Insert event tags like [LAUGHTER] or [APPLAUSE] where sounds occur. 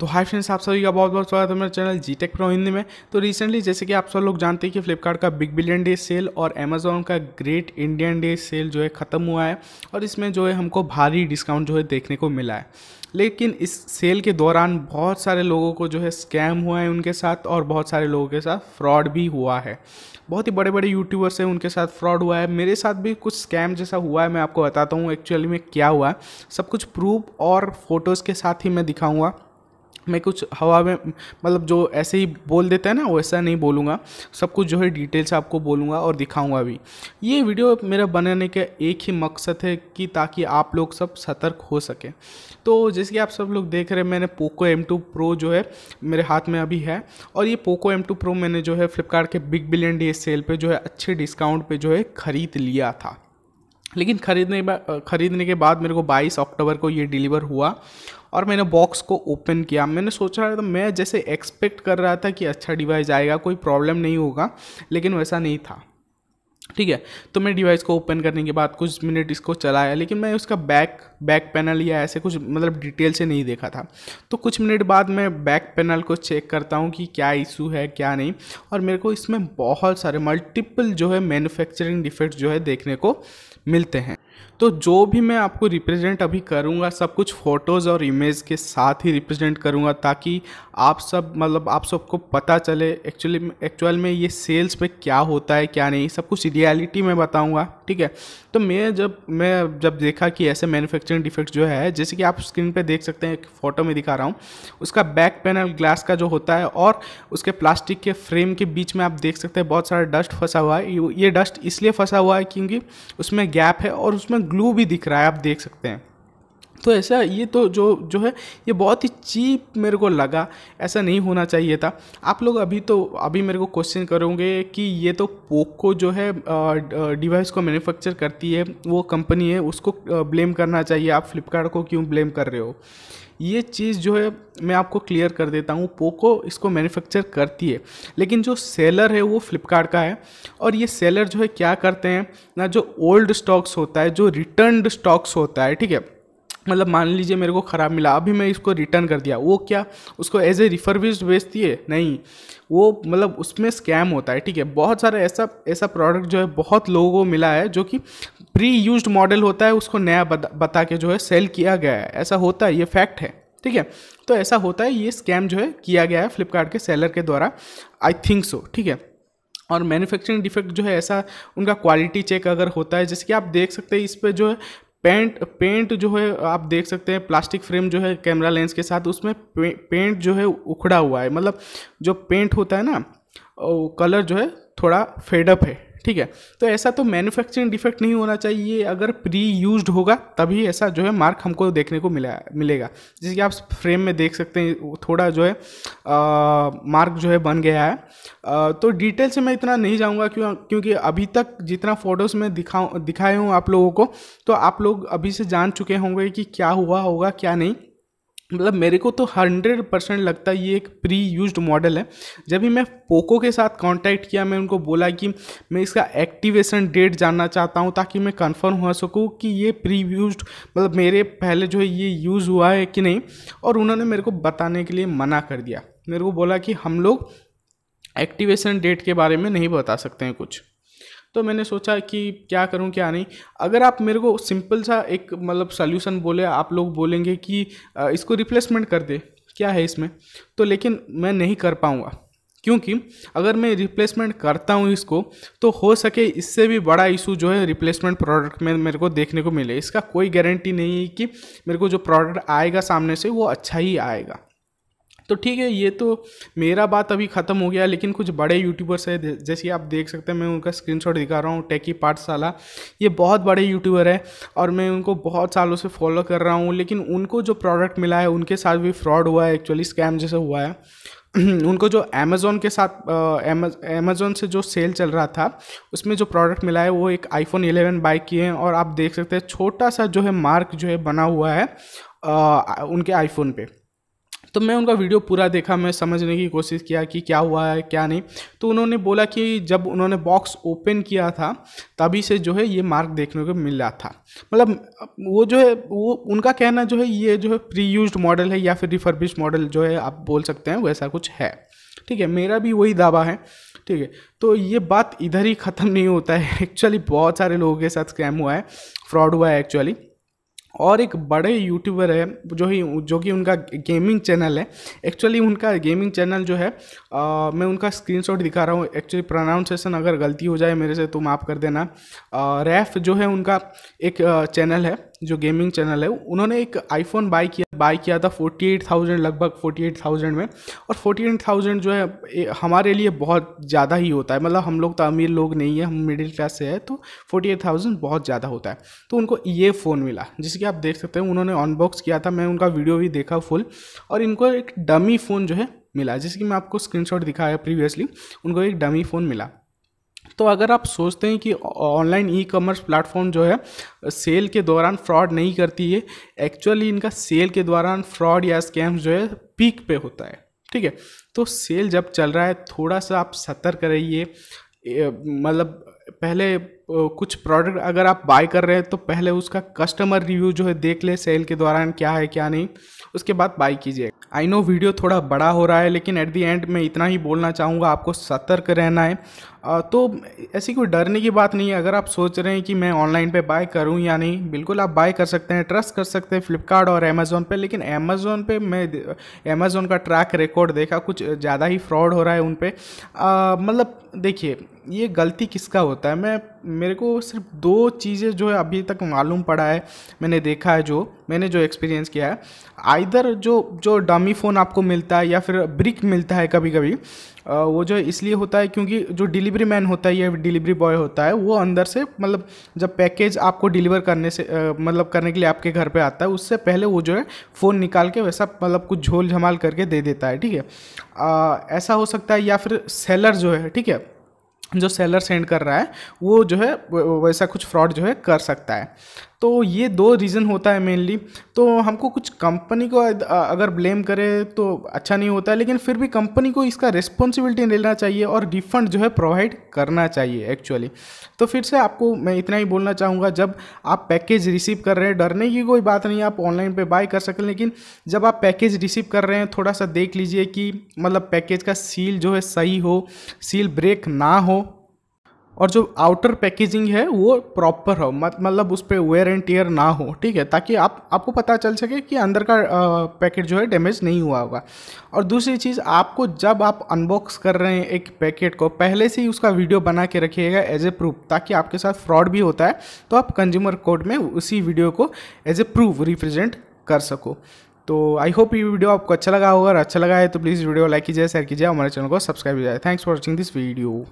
तो hi friends आप सभी का बहुत बहुत स्वागत है मेरे channel G tech pro Hindi में तो रिसेंटली जैसे कि आप सब लोग जानते हैं कि फ्लिपकार्ट का बिग बिलियन डे सेल और अमेजोन का ग्रेट इंडियन डे सेल जो है ख़त्म हुआ है और इसमें जो है हमको भारी डिस्काउंट जो है देखने को मिला है लेकिन इस सेल के दौरान बहुत सारे लोगों को जो है स्कैम हुआ है उनके साथ और बहुत सारे लोगों के साथ फ्रॉड भी हुआ है बहुत ही बड़े बड़े यूट्यूबर्स हैं उनके साथ फ्रॉड हुआ है मेरे साथ भी कुछ स्कैम जैसा हुआ है मैं आपको बताता हूँ एक्चुअली में क्या हुआ सब कुछ प्रूफ और फोटोज़ के साथ ही मैं दिखाऊँगा मैं कुछ हवा में मतलब जो ऐसे ही बोल देता है ना वैसा नहीं बोलूँगा सब कुछ जो है डिटेल से आपको बोलूँगा और दिखाऊँगा भी ये वीडियो मेरा बनाने का एक ही मकसद है कि ताकि आप लोग सब सतर्क हो सकें तो जैसे कि आप सब लोग देख रहे हैं मैंने पोको एम टू प्रो जो है मेरे हाथ में अभी है और ये पोको एम टू प्रो मैंने जो है फ्लिपकार्ट के बिग बिलियन डे सेल पर जो है अच्छे डिस्काउंट पर जो है ख़रीद लिया था लेकिन ख़रीदने ख़रीदने के बाद मेरे को 22 अक्टूबर को ये डिलीवर हुआ और मैंने बॉक्स को ओपन किया मैंने सोचा था मैं जैसे एक्सपेक्ट कर रहा था कि अच्छा डिवाइस आएगा कोई प्रॉब्लम नहीं होगा लेकिन वैसा नहीं था ठीक है तो मैं डिवाइस को ओपन करने के बाद कुछ मिनट इसको चलाया लेकिन मैं उसका बैक बैक पैनल या ऐसे कुछ मतलब डिटेल से नहीं देखा था तो कुछ मिनट बाद मैं बैक पैनल को चेक करता हूँ कि क्या इशू है क्या नहीं और मेरे को इसमें बहुत सारे मल्टीपल जो है मैन्युफैक्चरिंग डिफेक्ट जो है देखने को मिलते हैं तो जो भी मैं आपको रिप्रेजेंट अभी करूँगा सब कुछ फ़ोटोज़ और इमेज के साथ ही रिप्रेजेंट करूँगा ताकि आप सब मतलब आप सबको पता चले एक्चुअली एक्चुअल में ये सेल्स पे क्या होता है क्या नहीं सब कुछ रियलिटी में बताऊँगा ठीक है तो मैं जब मैं जब देखा कि ऐसे मैन्युफैक्चरिंग डिफेक्ट जो है जैसे कि आप स्क्रीन पर देख सकते हैं एक फ़ोटो में दिखा रहा हूँ उसका बैक पैनल ग्लास का जो होता है और उसके प्लास्टिक के फ्रेम के बीच में आप देख सकते हैं बहुत सारा डस्ट फंसा हुआ है ये डस्ट इसलिए फंसा हुआ है क्योंकि उसमें गैप है और उसमें ग्लू भी दिख रहा है आप देख सकते हैं तो ऐसा ये तो जो जो है ये बहुत ही चीप मेरे को लगा ऐसा नहीं होना चाहिए था आप लोग अभी तो अभी मेरे को क्वेश्चन करोगे कि ये तो पोको जो है डिवाइस को मैन्युफैक्चर करती है वो कंपनी है उसको ब्लेम करना चाहिए आप फ्लिपकार्ट को क्यों ब्लेम कर रहे हो ये चीज़ जो है मैं आपको क्लियर कर देता हूँ पोको इसको मैन्युफैक्चर करती है लेकिन जो सेलर है वो फ्लिपकार्ट का है और ये सेलर जो है क्या करते हैं ना जो ओल्ड स्टॉक्स होता है जो रिटर्न स्टॉक्स होता है ठीक है मतलब मान लीजिए मेरे को ख़राब मिला अभी मैं इसको रिटर्न कर दिया वो क्या उसको एज ए रिफर्बिश्ड बेचती है नहीं वो मतलब उसमें स्कैम होता है ठीक है बहुत सारा ऐसा ऐसा प्रोडक्ट जो है बहुत लोगों को मिला है जो कि प्री यूज मॉडल होता है उसको नया बता, बता के जो है सेल किया गया है ऐसा होता है ये फैक्ट है ठीक है तो ऐसा होता है ये स्कैम जो है किया गया है फ्लिपकार्ट के सेलर के द्वारा आई थिंक सो ठीक है और मैन्युफैक्चरिंग डिफेक्ट जो है ऐसा उनका क्वालिटी चेक अगर होता है जैसे कि आप देख सकते हैं इस पर जो है पेंट पेंट जो है आप देख सकते हैं प्लास्टिक फ्रेम जो है कैमरा लेंस के साथ उसमें पे, पेंट जो है उखड़ा हुआ है मतलब जो पेंट होता है ना कलर जो है थोड़ा फेडअप है ठीक है तो ऐसा तो मैन्युफैक्चरिंग डिफेक्ट नहीं होना चाहिए अगर प्री यूज होगा तभी ऐसा जो है मार्क हमको देखने को मिला मिलेगा जैसे कि आप फ्रेम में देख सकते हैं थोड़ा जो है आ, मार्क जो है बन गया है आ, तो डिटेल से मैं इतना नहीं जाऊँगा क्यों क्योंकि अभी तक जितना फ़ोटोज़ में दिखाऊँ दिखाए हूँ आप लोगों को तो आप लोग अभी से जान चुके होंगे कि क्या हुआ होगा क्या नहीं मतलब मेरे को तो हंड्रेड परसेंट लगता है ये एक प्री यूज मॉडल है जब भी मैं पोको के साथ कांटेक्ट किया मैं उनको बोला कि मैं इसका एक्टिवेशन डेट जानना चाहता हूँ ताकि मैं कंफर्म हो सकूँ कि ये प्री यूज मतलब मेरे पहले जो है ये यूज़ हुआ है कि नहीं और उन्होंने मेरे को बताने के लिए मना कर दिया मेरे को बोला कि हम लोग एक्टिवेशन डेट के बारे में नहीं बता सकते हैं कुछ तो मैंने सोचा कि क्या करूं क्या नहीं अगर आप मेरे को सिंपल सा एक मतलब सोल्यूशन बोले आप लोग बोलेंगे कि इसको रिप्लेसमेंट कर दे क्या है इसमें तो लेकिन मैं नहीं कर पाऊँगा क्योंकि अगर मैं रिप्लेसमेंट करता हूँ इसको तो हो सके इससे भी बड़ा इशू जो है रिप्लेसमेंट प्रोडक्ट में मेरे को देखने को मिले इसका कोई गारंटी नहीं है कि मेरे को जो प्रोडक्ट आएगा सामने से वो अच्छा ही आएगा तो ठीक है ये तो मेरा बात अभी ख़त्म हो गया लेकिन कुछ बड़े यूट्यूबर्स हैं जैसे आप देख सकते हैं मैं उनका स्क्रीनशॉट दिखा रहा हूँ टेकी पाठशाला ये बहुत बड़े यूट्यूबर है और मैं उनको बहुत सालों से फॉलो कर रहा हूँ लेकिन उनको जो प्रोडक्ट मिला है उनके साथ भी फ्रॉड हुआ है एक्चुअली स्कैम जैसे हुआ है [CLEARS THROAT] उनको जो अमेज़ोन के साथ अमेज़ोन से जो सेल चल रहा था उसमें जो प्रोडक्ट मिला है वो एक आईफोन 11 बाई की है और आप देख सकते हैं छोटा सा जो है मार्क जो है बना हुआ है आ, उनके आईफोन पे तो मैं उनका वीडियो पूरा देखा मैं समझने की कोशिश किया कि क्या हुआ है क्या नहीं तो उन्होंने बोला कि जब उन्होंने बॉक्स ओपन किया था तभी से जो है ये मार्क देखने को मिल रहा था मतलब वो जो है वो उनका कहना जो है ये जो है प्री यूज मॉडल है या फिर रिफर्बिश मॉडल जो है आप बोल सकते हैं वैसा कुछ है ठीक है मेरा भी वही दावा है ठीक है तो ये बात इधर ही ख़त्म नहीं होता है एक्चुअली [LAUGHS] बहुत सारे लोगों के साथ स्कैम हुआ है फ्रॉड हुआ है एक्चुअली और एक बड़े यूट्यूबर है जो ही जो कि उनका गेमिंग चैनल है एक्चुअली उनका गेमिंग चैनल जो है आ, मैं उनका स्क्रीनशॉट दिखा रहा हूँ एक्चुअली प्रोनाउंसिएशन अगर गलती हो जाए मेरे से तो माफ़ कर देना रैफ जो है उनका एक चैनल है जो गेमिंग चैनल है उन्होंने एक आईफोन बाई किया बाई किया था 48,000 लगभग 48,000 में और 48,000 जो है हमारे लिए बहुत ज़्यादा ही होता है मतलब हम लोग तो अमीर लोग नहीं हैं हम मिडिल क्लास से हैं तो 48,000 बहुत ज़्यादा होता है तो उनको ये फ़ोन मिला जिसके आप देख सकते हैं उन्होंने अनबॉक्स किया था मैं उनका वीडियो भी देखा फुल और इनको एक डमी फ़ोन जो है मिला जिसकी मैं आपको स्क्रीनशॉट दिखाया प्रीवियसली उनको एक डमी फ़ोन मिला तो अगर आप सोचते हैं कि ऑनलाइन ई कॉमर्स प्लेटफॉर्म जो है सेल के दौरान फ्रॉड नहीं करती है एक्चुअली इनका सेल के दौरान फ्रॉड या स्कैम्स जो है पीक पे होता है ठीक है तो सेल जब चल रहा है थोड़ा सा आप सतर्क रहिए मतलब पहले कुछ प्रोडक्ट अगर आप बाय कर रहे हैं तो पहले उसका कस्टमर रिव्यू जो है देख ले सेल के दौरान क्या है क्या नहीं उसके बाद बाय कीजिए आई नो वीडियो थोड़ा बड़ा हो रहा है लेकिन एट दी एंड मैं इतना ही बोलना चाहूँगा आपको सतर्क रहना है तो ऐसी कोई डरने की बात नहीं है अगर आप सोच रहे हैं कि मैं ऑनलाइन पे बाय करूं या नहीं बिल्कुल आप बाय कर सकते हैं ट्रस्ट कर सकते हैं फ्लिपकार्ट और अमेज़ोन पे लेकिन अमेज़ोन पे मैं अमेज़ोन का ट्रैक रिकॉर्ड देखा कुछ ज़्यादा ही फ्रॉड हो रहा है उन पर मतलब देखिए ये गलती किसका होता है मैं मेरे को सिर्फ दो चीज़ें जो है अभी तक मालूम पड़ा है मैंने देखा है जो मैंने जो एक्सपीरियंस किया है आइधर जो जो डमी फ़ोन आपको मिलता है या फिर ब्रिक मिलता है कभी कभी वो जो इसलिए होता है क्योंकि जो डिलीवरी मैन होता है या डिलीवरी बॉय होता है वो अंदर से मतलब जब पैकेज आपको डिलीवर करने से मतलब करने के लिए आपके घर पर आता है उससे पहले वो जो है फ़ोन निकाल के वैसा मतलब कुछ झोल झमाल करके दे देता है ठीक है ऐसा हो सकता है या फिर सेलर जो है ठीक है जो सेलर सेंड कर रहा है वो जो है वैसा कुछ फ्रॉड जो है कर सकता है तो ये दो रीज़न होता है मेनली तो हमको कुछ कंपनी को अगर ब्लेम करें तो अच्छा नहीं होता है लेकिन फिर भी कंपनी को इसका रिस्पॉन्सिबिलिटी लेना चाहिए और रिफ़ंड जो है प्रोवाइड करना चाहिए एक्चुअली तो फिर से आपको मैं इतना ही बोलना चाहूँगा जब आप पैकेज रिसीव कर रहे हैं डरने की कोई बात नहीं आप ऑनलाइन पर बाय कर सकें लेकिन जब आप पैकेज रिसीव कर रहे हैं थोड़ा सा देख लीजिए कि मतलब पैकेज का सील जो है सही हो सील ब्रेक ना हो और जो आउटर पैकेजिंग है वो प्रॉपर हो मत मतलब उस पर वेयर एंड टीयर ना हो ठीक है ताकि आप आपको पता चल सके कि अंदर का पैकेट जो है डैमेज नहीं हुआ होगा और दूसरी चीज़ आपको जब आप अनबॉक्स कर रहे हैं एक पैकेट को पहले से ही उसका वीडियो बना के रखिएगा एज ए प्रूफ ताकि आपके साथ फ्रॉड भी होता है तो आप कंज्यूमर कोर्ट में उसी वीडियो को एज ए प्रूफ रिप्रेजेंट कर सको तो आई होप ये वीडियो आपको अच्छा लगा होगा अगर अच्छा लगा है तो प्लीज़ वीडियो लाइक कीजिए शेयर कीजिए हमारे चैनल को सब्सक्राइब कीजिए thanks for watching this video